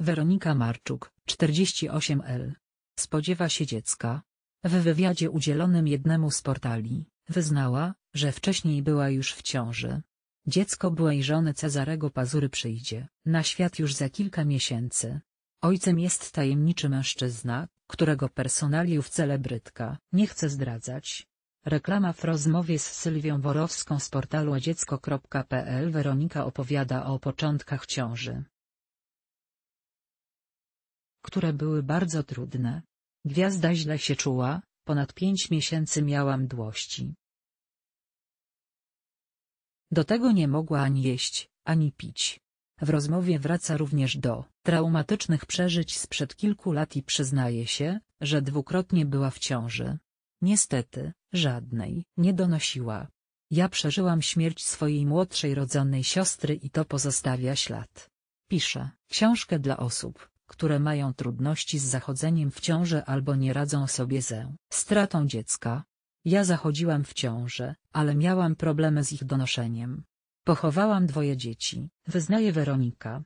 Weronika Marczuk, 48L. Spodziewa się dziecka. W wywiadzie udzielonym jednemu z portali, wyznała, że wcześniej była już w ciąży. Dziecko byłej żony Cezarego Pazury przyjdzie na świat już za kilka miesięcy. Ojcem jest tajemniczy mężczyzna, którego personaliów celebrytka nie chce zdradzać. Reklama w rozmowie z Sylwią Borowską z portalu dziecko.pl Weronika opowiada o początkach ciąży które były bardzo trudne. Gwiazda źle się czuła, ponad pięć miesięcy miała mdłości. Do tego nie mogła ani jeść, ani pić. W rozmowie wraca również do traumatycznych przeżyć sprzed kilku lat i przyznaje się, że dwukrotnie była w ciąży. Niestety, żadnej nie donosiła. Ja przeżyłam śmierć swojej młodszej rodzonej siostry i to pozostawia ślad. Pisze książkę dla osób, które mają trudności z zachodzeniem w ciąży albo nie radzą sobie ze stratą dziecka. Ja zachodziłam w ciąży, ale miałam problemy z ich donoszeniem. Pochowałam dwoje dzieci, wyznaje Weronika,